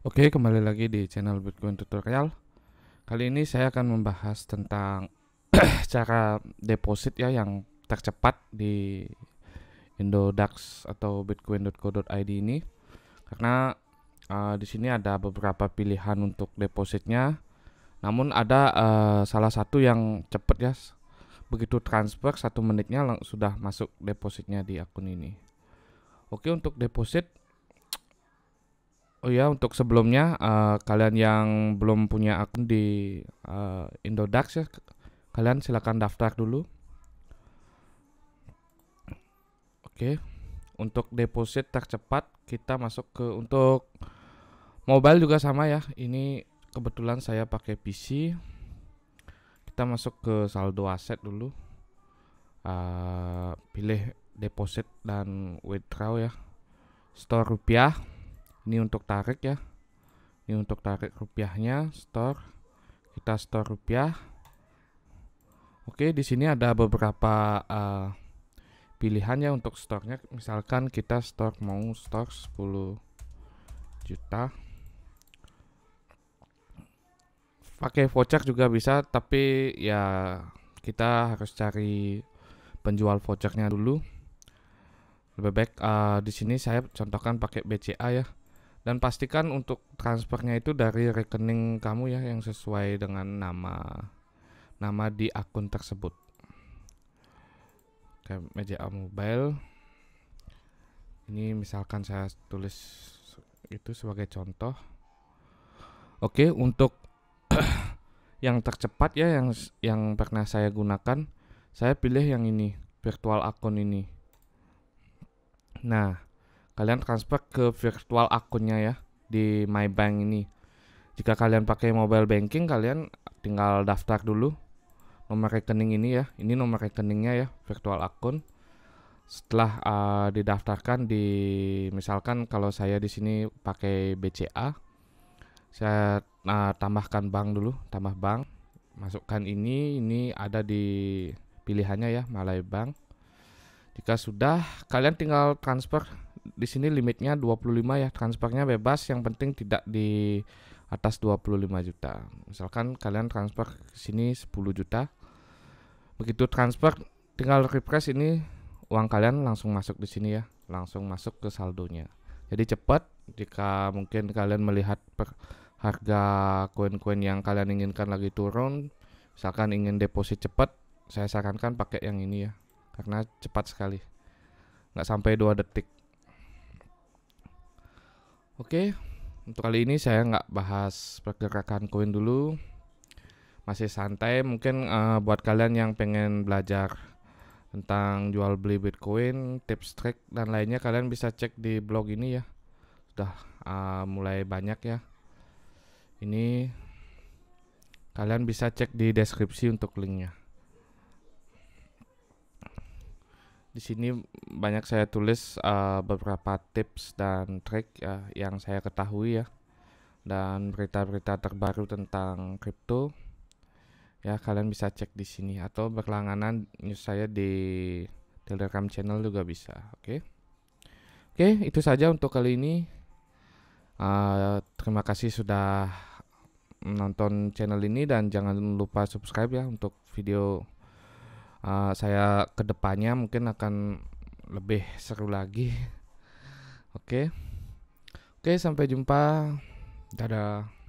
Oke, kembali lagi di channel Bitcoin Tutorial. Kali ini saya akan membahas tentang cara deposit ya yang tercepat di Indodax atau bitcoin.co.id ini. Karena uh, di sini ada beberapa pilihan untuk depositnya. Namun ada uh, salah satu yang cepat ya. Begitu transfer satu menitnya sudah masuk depositnya di akun ini. Oke, untuk deposit Oh ya, untuk sebelumnya uh, kalian yang belum punya akun di uh, Indodax ya, kalian silakan daftar dulu. Oke. Okay. Untuk deposit tercepat kita masuk ke untuk mobile juga sama ya. Ini kebetulan saya pakai PC. Kita masuk ke saldo aset dulu. Uh, pilih deposit dan withdraw ya. Store rupiah ini untuk tarik ya ini untuk tarik rupiahnya store kita store rupiah oke di sini ada beberapa uh, eh, pilihan ya untuk stoknya misalkan kita store mau store 10 juta pakai voucher juga bisa tapi ya kita harus cari penjual vouchernya dulu lebih baik uh, di sini saya contohkan pakai BCA ya dan pastikan untuk transfernya itu dari rekening kamu ya yang sesuai dengan nama nama di akun tersebut. Oke, meja mobile. Ini misalkan saya tulis itu sebagai contoh. Oke, untuk yang tercepat ya yang yang pernah saya gunakan, saya pilih yang ini, virtual akun ini. Nah, kalian transfer ke virtual akunnya ya di My Bank ini. Jika kalian pakai mobile banking, kalian tinggal daftar dulu nomor rekening ini ya. Ini nomor rekeningnya ya, virtual akun. Setelah uh, didaftarkan di misalkan kalau saya di sini pakai BCA, saya uh, tambahkan bank dulu, tambah bank. Masukkan ini, ini ada di pilihannya ya, Malay Bank. Jika sudah, kalian tinggal transfer di sini limitnya 25 ya transfernya bebas yang penting tidak di atas 25 juta misalkan kalian transfer ke sini 10 juta begitu transfer tinggal refresh ini uang kalian langsung masuk di sini ya langsung masuk ke saldonya jadi cepat jika mungkin kalian melihat per harga koin-koin yang kalian inginkan lagi turun misalkan ingin deposit cepat saya sarankan pakai yang ini ya karena cepat sekali nggak sampai dua detik Oke, untuk kali ini saya nggak bahas pergerakan koin dulu, masih santai. Mungkin uh, buat kalian yang pengen belajar tentang jual beli Bitcoin, tips trik dan lainnya kalian bisa cek di blog ini ya. Sudah uh, mulai banyak ya. Ini kalian bisa cek di deskripsi untuk linknya. Di sini banyak saya tulis uh, beberapa tips dan trik ya yang saya ketahui ya dan berita-berita terbaru tentang kripto. Ya, kalian bisa cek di sini atau berlangganan news saya di Telegram channel juga bisa, oke? Okay? Oke, okay, itu saja untuk kali ini. Uh, terima kasih sudah menonton channel ini dan jangan lupa subscribe ya untuk video uh, saya kedepannya mungkin akan lebih seru lagi oke okay. oke okay, sampai jumpa dadah